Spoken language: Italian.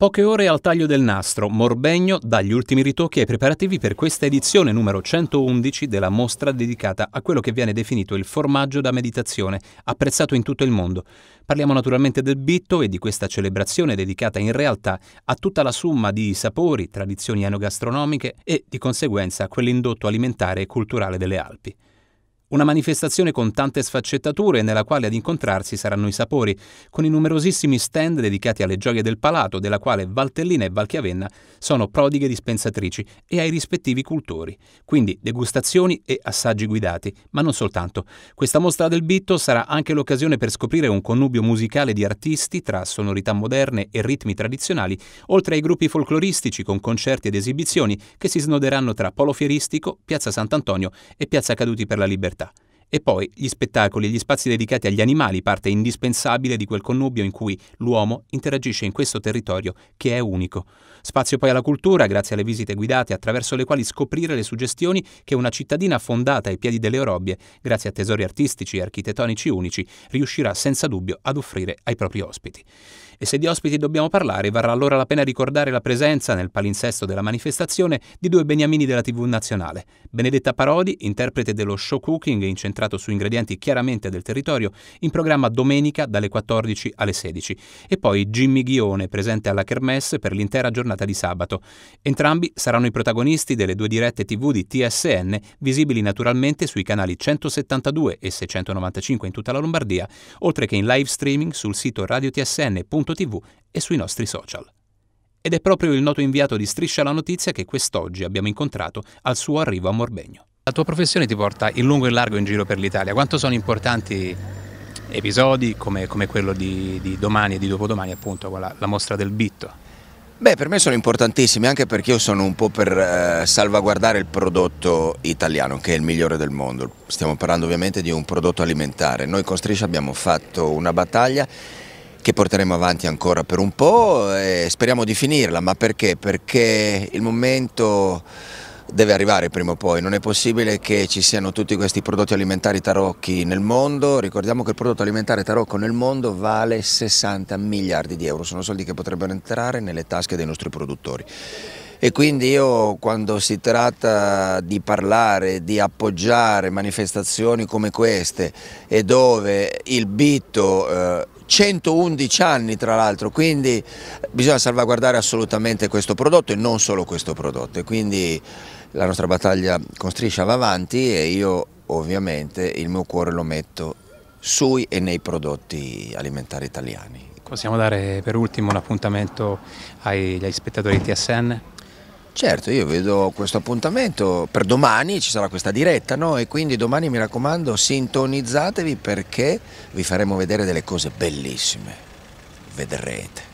Poche ore al taglio del nastro, Morbegno dà gli ultimi ritocchi ai preparativi per questa edizione numero 111 della mostra dedicata a quello che viene definito il formaggio da meditazione, apprezzato in tutto il mondo. Parliamo naturalmente del bitto e di questa celebrazione dedicata in realtà a tutta la somma di sapori, tradizioni enogastronomiche e di conseguenza a quell'indotto alimentare e culturale delle Alpi. Una manifestazione con tante sfaccettature nella quale ad incontrarsi saranno i sapori, con i numerosissimi stand dedicati alle gioie del palato, della quale Valtellina e Valchiavenna sono prodighe dispensatrici e ai rispettivi cultori. Quindi degustazioni e assaggi guidati, ma non soltanto. Questa mostra del Bitto sarà anche l'occasione per scoprire un connubio musicale di artisti tra sonorità moderne e ritmi tradizionali, oltre ai gruppi folcloristici con concerti ed esibizioni che si snoderanno tra Polo Fieristico, Piazza Sant'Antonio e Piazza Caduti per la Libertà. E poi gli spettacoli e gli spazi dedicati agli animali, parte indispensabile di quel connubio in cui l'uomo interagisce in questo territorio che è unico. Spazio poi alla cultura, grazie alle visite guidate, attraverso le quali scoprire le suggestioni che una cittadina fondata ai piedi delle Orobbie, grazie a tesori artistici e architettonici unici, riuscirà senza dubbio ad offrire ai propri ospiti. E se di ospiti dobbiamo parlare, varrà allora la pena ricordare la presenza nel palinsesto della manifestazione di due beniamini della TV nazionale, Benedetta Parodi, interprete dello show cooking incentrato concentrato su ingredienti chiaramente del territorio, in programma domenica dalle 14 alle 16, e poi Jimmy Ghione presente alla Kermesse per l'intera giornata di sabato. Entrambi saranno i protagonisti delle due dirette TV di TSN, visibili naturalmente sui canali 172 e 695 in tutta la Lombardia, oltre che in live streaming sul sito radiotsn.tv e sui nostri social. Ed è proprio il noto inviato di Striscia la Notizia che quest'oggi abbiamo incontrato al suo arrivo a Morbegno. La tua professione ti porta in lungo e in largo in giro per l'Italia. Quanto sono importanti episodi come, come quello di, di, domani e di dopodomani, appunto, la, la mostra del Bitto? Beh, per me sono importantissimi anche perché io sono un po' per eh, salvaguardare il prodotto italiano, che è il migliore del mondo. Stiamo parlando ovviamente di un prodotto alimentare. Noi con Striscia abbiamo fatto una battaglia che porteremo avanti ancora per un po' e speriamo di finirla, ma perché? Perché il momento deve arrivare prima o poi, non è possibile che ci siano tutti questi prodotti alimentari tarocchi nel mondo, ricordiamo che il prodotto alimentare tarocco nel mondo vale 60 miliardi di euro, sono soldi che potrebbero entrare nelle tasche dei nostri produttori e quindi io quando si tratta di parlare, di appoggiare manifestazioni come queste e dove il bito eh, 111 anni tra l'altro, quindi bisogna salvaguardare assolutamente questo prodotto e non solo questo prodotto. E quindi la nostra battaglia con Striscia va avanti e io ovviamente il mio cuore lo metto sui e nei prodotti alimentari italiani. Possiamo dare per ultimo un appuntamento agli spettatori di TSN? Certo, io vedo questo appuntamento per domani, ci sarà questa diretta, no? E quindi domani mi raccomando sintonizzatevi perché vi faremo vedere delle cose bellissime. Vedrete.